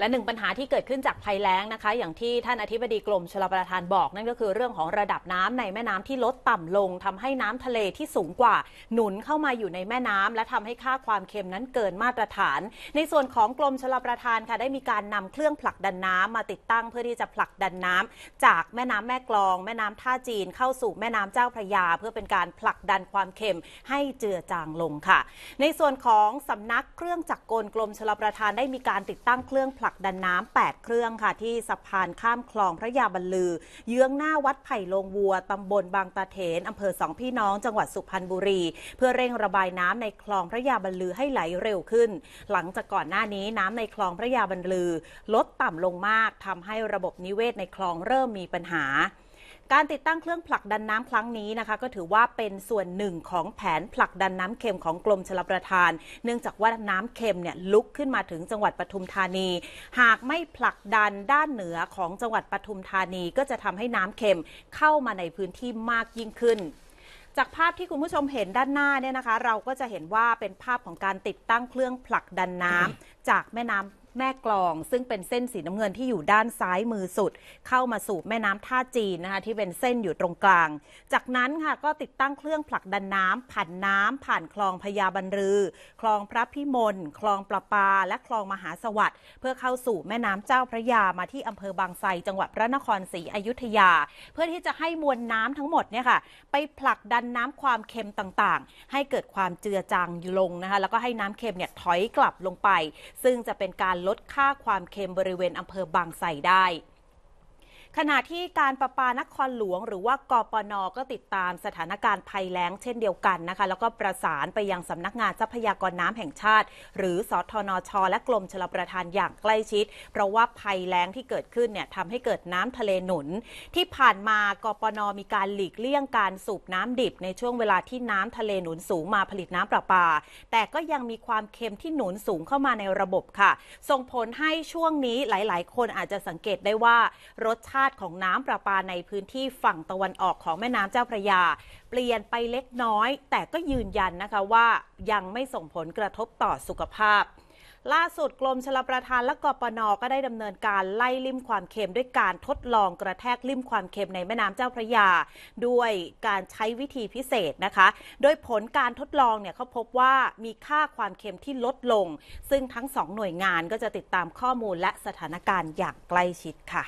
และหนึ่งปัญหาที่เกิดขึ้นจากภัยแล้งนะคะ อย่างที่ท่านอธิบดีกรมชลประทานบอกนั่นก็คือเรื่องของระดับน้ำในแม่น้ำที่ลดต่ำลง ทำให้น้ำทะเลที่สูงกว่า หนุนเข้ามาอยู่ในแม่น้ำ และทำให้ค่าความเค็มนั้นเกินมาตรฐาน ในส่วนของกรมชลประทานค่ะได้มีการนำเครื่องผลักดันน้ำมาติดตั้งเพื่อที่จะผลักดันน้ำ จากแม่น้ำแม่กลองแม่น้ำท่าจีนเข้าสู่แม่น้ำเจ้าพระยา เพื่อเป็นการผลักดันความเค็มให้เจือจางลงค่ะ ในส่วนของสำนักเครื่องจักรกลกรมชลประทานได้มีการติดตั้งเครื่องผลักักดันน้ำ8เครื่องค่ะที่สะพานข้ามคลองพระยาบรรลือเยื้องหน้าวัดไผ่ลงวัวตำบลบางตาเถนอำเภอสองพี่น้องจังหวัดสุพรรณบุรี เพื่อเร่งระบายน้ำในคลองพระยาบรรลือให้ไหลเร็วขึ้น หลังจากก่อนหน้านี้น้ำในคลองพระยาบรรลือ ลดต่ำลงมากทำให้ระบบนิเวศในคลองเริ่มมีปัญหาการติดตั้งเครื่องผลักดันน้ำครั้งนี้นะคะ ก็ถือว่าเป็นส่วนหนึ่งของแผนผลักดันน้ำเค็มของกรมชลประทาน เนื่องจากว่าน้ำเค็มเนี่ยลุกขึ้นมาถึงจังหวัดปทุมธานี หากไม่ผลักดันด้านเหนือของจังหวัดปทุมธานีก็จะทำให้น้ำเค็มเข้ามาในพื้นที่มากยิ่งขึ้น จากภาพที่คุณผู้ชมเห็นด้านหน้าเนี่ยนะคะ เราก็จะเห็นว่าเป็นภาพของการติดตั้งเครื่องผลักดันน้ำจากแม่น้ำแม่กลองซึ่งเป็นเส้นสีน้ำเงินที่อยู่ด้านซ้ายมือสุด เข้ามาสู่แม่น้ำท่าจีนนะคะที่เป็นเส้นอยู่ตรงกลาง จากนั้นค่ะ ก็ติดตั้งเครื่องผลักดันน้ำผ่านน้ำผ่านคลอง พญาบรรลือ คลองพระพิมลคลองประปา และคลองมหาสวัสดิ์เพื่อเข้าสู่แม่น้ำเจ้าพระยามาที่อำเภอบางไทรจังหวัดพระนครศรีอยุธยา เพื่อที่จะให้มวลน้ำทั้งหมดเนี่ยค่ะไปผลักดันน้ำความเค็มต่างๆ ให้เกิดความเจือจางลงนะคะแล้วก็ให้น้ำเค็มเนี่ยถอยกลับลงไป ซึ่งจะเป็นการลดค่าความเค็มบริเวณอำเภอบางไทรได้ขณะที่การประปานครหลวง หรือว่า กปน ก็ติดตามสถานการณ์ภัยแล้งเช่นเดียวกันนะคะ แล้วก็ประสานไปยังสำนักงานทรัพยากรน้ำแห่งชาติ หรือสทนช และกรมชลประทานอย่างใกล้ชิด เพราะว่าภัยแล้งที่เกิดขึ้นเนี่ยทำให้เกิดน้ำทะเลหนุน ที่ผ่านมากปน มีการหลีกเลี่ยงการสูบน้ำดิบในช่วงเวลาที่น้ำทะเลหนุนสูงมาผลิตน้ำประปา แต่ก็ยังมีความเค็มที่หนุนสูงเข้ามาในระบบค่ะ ส่งผลให้ช่วงนี้หลาย ๆ คนอาจจะสังเกตได้ว่ารสชาติาติของน้ำประปาในพื้นที่ฝั่งตะวันออกของแม่น้ำเจ้าพระยา เปลี่ยนไปเล็กน้อย แต่ก็ยืนยันนะคะว่ายังไม่ส่งผลกระทบต่อสุขภาพ ล่าสุดกรมชลประทานและกปนก็ได้ดำเนินการไล่ลิ่มความเค็มด้วยการทดลองกระแทกลิ่มความเค็มในแม่น้ำเจ้าพระยา ด้วยการใช้วิธีพิเศษนะคะ โดยผลการทดลองเนี่ยเขาพบว่ามีค่าความเค็มที่ลดลง ซึ่งทั้งสองหน่วยงานก็จะติดตามข้อมูลและสถานการณ์อย่างใกล้ชิดค่ะ